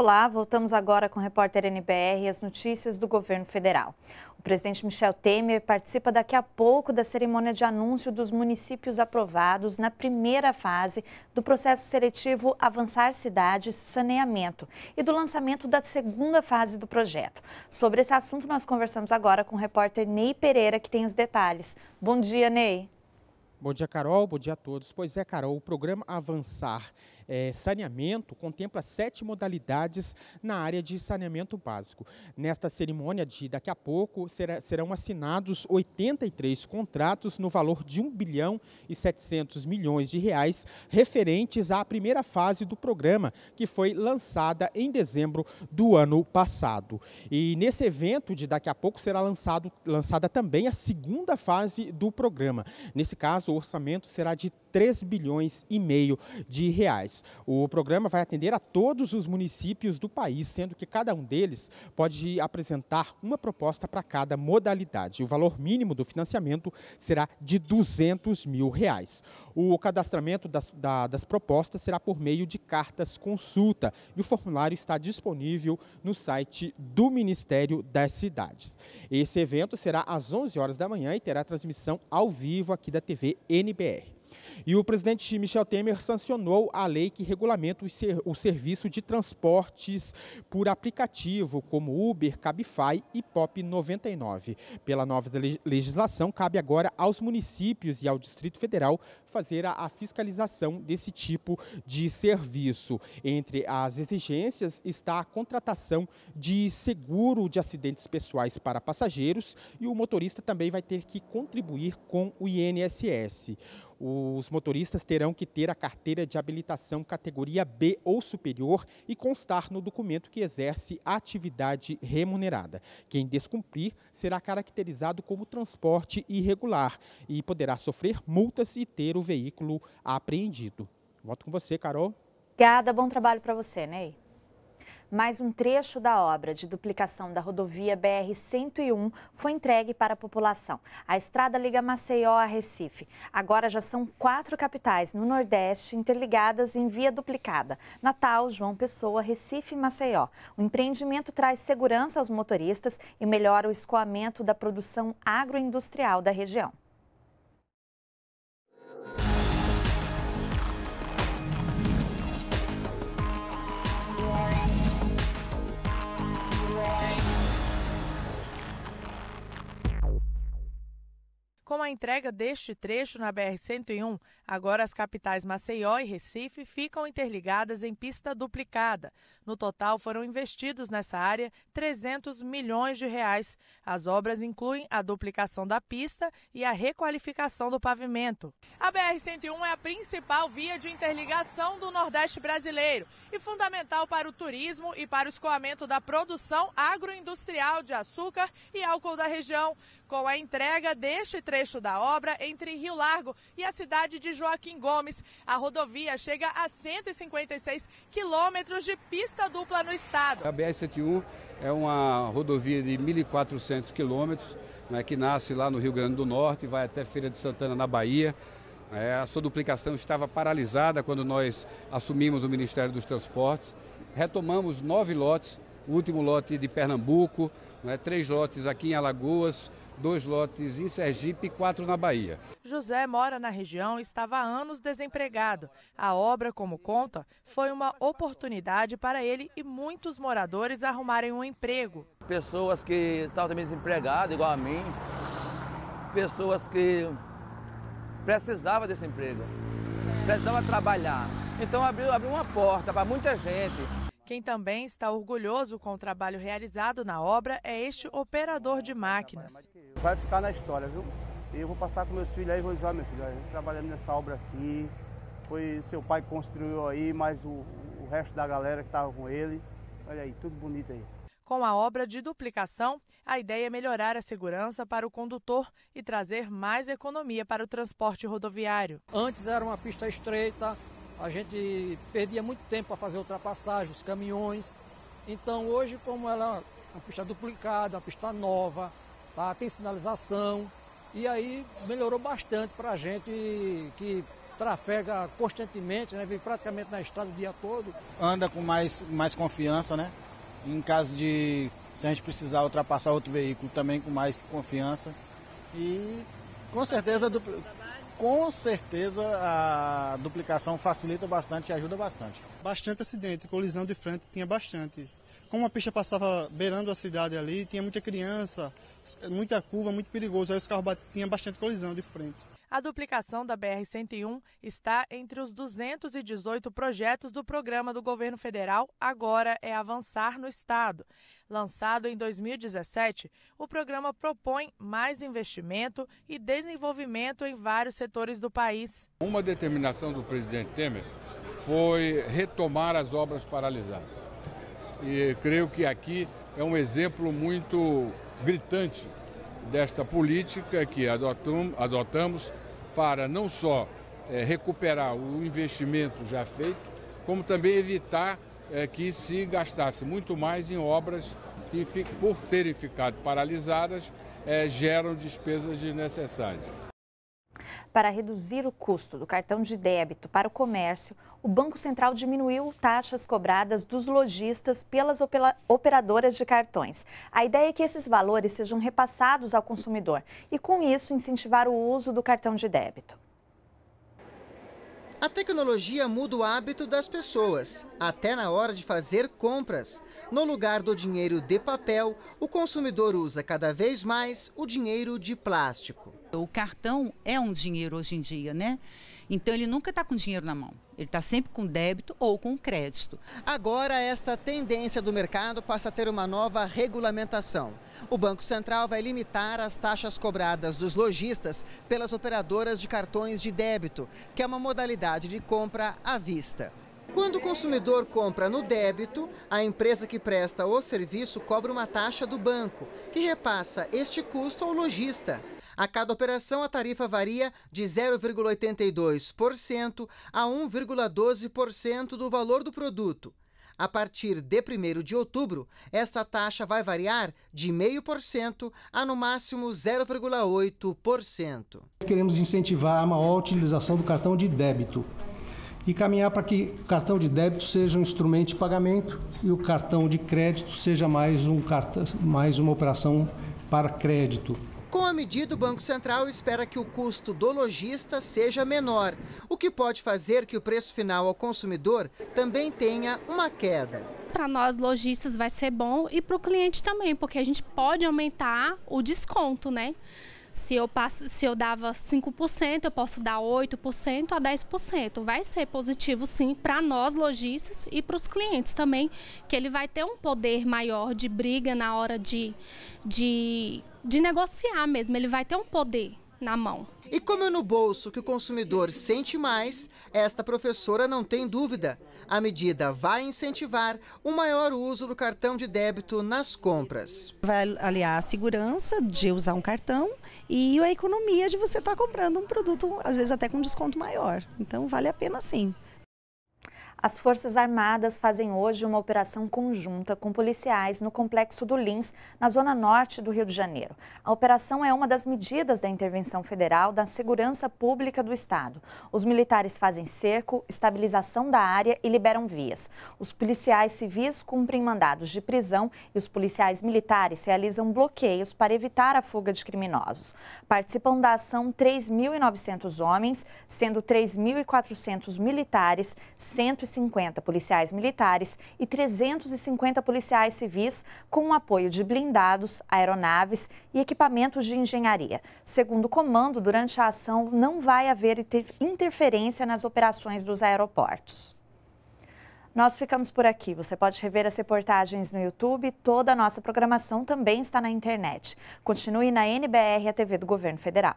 Olá, voltamos agora com o repórter NBR e as notícias do governo federal. O presidente Michel Temer participa daqui a pouco da cerimônia de anúncio dos municípios aprovados na primeira fase do processo seletivo Avançar Cidades Saneamento e do lançamento da segunda fase do projeto. Sobre esse assunto, nós conversamos agora com o repórter Ney Pereira, que tem os detalhes. Bom dia, Ney. Bom dia, Carol. Bom dia a todos. Pois é, Carol, o programa Avançar é, Saneamento contempla sete modalidades na área de saneamento básico. Nesta cerimônia de daqui a pouco será, serão assinados 83 contratos no valor de 1 bilhão e 700 milhões de reais referentes à primeira fase do programa, que foi lançada em dezembro do ano passado. E nesse evento de daqui a pouco será lançado, lançada também a segunda fase do programa. Nesse caso, o orçamento será de 3 bilhões e meio de reais. O programa vai atender a todos os municípios do país, sendo que cada um deles pode apresentar uma proposta para cada modalidade. O valor mínimo do financiamento será de 200 mil reais. O cadastramento das, da, das propostas será por meio de cartas consulta e o formulário está disponível no site do Ministério das Cidades. Esse evento será às 11 horas da manhã e terá transmissão ao vivo aqui da TV NBR. E o presidente Michel Temer sancionou a lei que regulamenta o serviço de transportes por aplicativo, como Uber, Cabify e Pop 99. Pela nova legislação, cabe agora aos municípios e ao Distrito Federal fazer a fiscalização desse tipo de serviço. Entre as exigências está a contratação de seguro de acidentes pessoais para passageiros e o motorista também vai ter que contribuir com o INSS os motoristas terão que ter a carteira de habilitação categoria B ou superior e constar no documento que exerce a atividade remunerada. Quem descumprir será caracterizado como transporte irregular e poderá sofrer multas e ter o veículo apreendido. Volto com você, Carol. Obrigada, bom trabalho para você, Ney mais um trecho da obra de duplicação da rodovia BR-101 foi entregue para a população. A estrada liga Maceió a Recife. Agora já são quatro capitais no Nordeste interligadas em via duplicada: Natal, João Pessoa, Recife e Maceió. O empreendimento traz segurança aos motoristas e melhora o escoamento da produção agroindustrial da região. Com a entrega deste trecho na BR-101, agora as capitais Maceió e Recife ficam interligadas em pista duplicada. No total, foram investidos nessa área 300 milhões de reais. As obras incluem a duplicação da pista e a requalificação do pavimento. A BR-101 é a principal via de interligação do Nordeste brasileiro e fundamental para o turismo e para o escoamento da produção agroindustrial de açúcar e álcool da região com a entrega deste trecho da obra entre Rio Largo e a cidade de Joaquim Gomes. A rodovia chega a 156 quilômetros de pista dupla no estado. A BR-101 é uma rodovia de 1.400 quilômetros, né, que nasce lá no Rio Grande do Norte, vai até Feira de Santana, na Bahia. É, a sua duplicação estava paralisada quando nós assumimos o Ministério dos Transportes. Retomamos nove lotes, o último lote de Pernambuco, né, três lotes aqui em Alagoas, dois lotes em Sergipe e quatro na Bahia. José mora na região e estava há anos desempregado. A obra, como conta, foi uma oportunidade para ele e muitos moradores arrumarem um emprego. Pessoas que estavam também desempregadas, igual a mim, pessoas que precisavam desse emprego, precisavam trabalhar. Então abriu, abriu uma porta para muita gente. Quem também está orgulhoso com o trabalho realizado na obra é este operador de máquinas vai ficar na história, viu? Eu vou passar com meus filhos aí vou dizer, meu filho, trabalhando nessa obra aqui, foi seu pai que construiu aí, mas o, o resto da galera que estava com ele, olha aí, tudo bonito aí. Com a obra de duplicação, a ideia é melhorar a segurança para o condutor e trazer mais economia para o transporte rodoviário. Antes era uma pista estreita, a gente perdia muito tempo para fazer ultrapassagem, os caminhões. Então hoje, como ela é uma pista duplicada, uma pista nova, tá? tem sinalização. E aí melhorou bastante para a gente que trafega constantemente, né? vive praticamente na estrada o dia todo. Anda com mais, mais confiança, né? Em caso de, se a gente precisar ultrapassar outro veículo, também com mais confiança. E com certeza, com certeza a duplicação facilita bastante e ajuda bastante. Bastante acidente, colisão de frente tinha bastante. Como a pista passava beirando a cidade ali, tinha muita criança, muita curva, muito perigoso. Aí os carros tinham bastante colisão de frente. A duplicação da BR-101 está entre os 218 projetos do programa do governo federal Agora é Avançar no Estado. Lançado em 2017, o programa propõe mais investimento e desenvolvimento em vários setores do país. Uma determinação do presidente Temer foi retomar as obras paralisadas. E creio que aqui é um exemplo muito gritante desta política que adotamos para não só é, recuperar o investimento já feito, como também evitar é, que se gastasse muito mais em obras que, por terem ficado paralisadas, é, geram despesas desnecessárias. Para reduzir o custo do cartão de débito para o comércio, o Banco Central diminuiu taxas cobradas dos lojistas pelas operadoras de cartões. A ideia é que esses valores sejam repassados ao consumidor e, com isso, incentivar o uso do cartão de débito. A tecnologia muda o hábito das pessoas, até na hora de fazer compras. No lugar do dinheiro de papel, o consumidor usa cada vez mais o dinheiro de plástico. O cartão é um dinheiro hoje em dia, né? Então ele nunca está com dinheiro na mão. Ele está sempre com débito ou com crédito. Agora, esta tendência do mercado passa a ter uma nova regulamentação. O Banco Central vai limitar as taxas cobradas dos lojistas pelas operadoras de cartões de débito, que é uma modalidade de compra à vista. Quando o consumidor compra no débito, a empresa que presta o serviço cobra uma taxa do banco, que repassa este custo ao lojista. A cada operação, a tarifa varia de 0,82% a 1,12% do valor do produto. A partir de 1 de outubro, esta taxa vai variar de 0,5% a no máximo 0,8%. Queremos incentivar a maior utilização do cartão de débito e caminhar para que o cartão de débito seja um instrumento de pagamento e o cartão de crédito seja mais, um cartão, mais uma operação para crédito. Com a medida, o Banco Central espera que o custo do lojista seja menor, o que pode fazer que o preço final ao consumidor também tenha uma queda. Para nós lojistas vai ser bom e para o cliente também, porque a gente pode aumentar o desconto, né? Se eu, passo, se eu dava 5%, eu posso dar 8% a 10%. Vai ser positivo, sim, para nós lojistas e para os clientes também, que ele vai ter um poder maior de briga na hora de, de de negociar mesmo, ele vai ter um poder na mão. E como é no bolso que o consumidor sente mais, esta professora não tem dúvida. A medida vai incentivar o maior uso do cartão de débito nas compras. Vai aliar a segurança de usar um cartão e a economia de você estar tá comprando um produto, às vezes até com desconto maior. Então vale a pena sim. As Forças Armadas fazem hoje uma operação conjunta com policiais no complexo do Lins, na zona norte do Rio de Janeiro. A operação é uma das medidas da intervenção federal da segurança pública do Estado. Os militares fazem cerco, estabilização da área e liberam vias. Os policiais civis cumprem mandados de prisão e os policiais militares realizam bloqueios para evitar a fuga de criminosos. Participam da ação 3.900 homens, sendo 3.400 militares, 150 250 policiais militares e 350 policiais civis, com o apoio de blindados, aeronaves e equipamentos de engenharia. Segundo o comando, durante a ação não vai haver interferência nas operações dos aeroportos. Nós ficamos por aqui. Você pode rever as reportagens no YouTube. Toda a nossa programação também está na internet. Continue na NBR, a TV do Governo Federal.